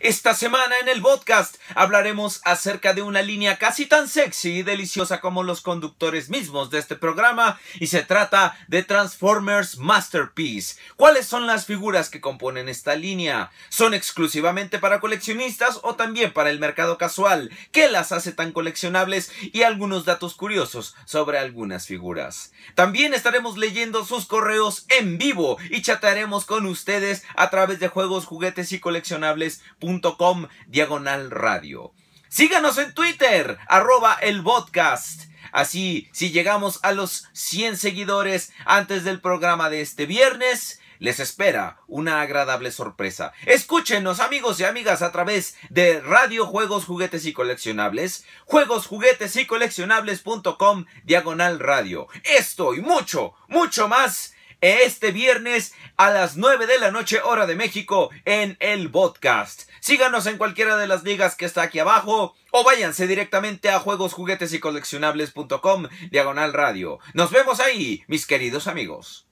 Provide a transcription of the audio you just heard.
Esta semana en el podcast hablaremos acerca de una línea casi tan sexy y deliciosa como los conductores mismos de este programa y se trata de Transformers Masterpiece. ¿Cuáles son las figuras que componen esta línea? ¿Son exclusivamente para coleccionistas o también para el mercado casual? ¿Qué las hace tan coleccionables? Y algunos datos curiosos sobre algunas figuras. También estaremos leyendo sus correos en vivo y chataremos con ustedes a través de juegos, juguetes y coleccionables com diagonal radio. Síganos en Twitter, arroba el podcast. Así, si llegamos a los 100 seguidores antes del programa de este viernes, les espera una agradable sorpresa. Escúchenos amigos y amigas a través de Radio Juegos Juguetes y Coleccionables, Juegos, juegosjuguetesycoleccionables.com diagonal radio. Esto y mucho, mucho más este viernes a las 9 de la noche hora de México en el podcast. Síganos en cualquiera de las ligas que está aquí abajo o váyanse directamente a juegosjuguetesycoleccionables.com diagonal radio. Nos vemos ahí, mis queridos amigos.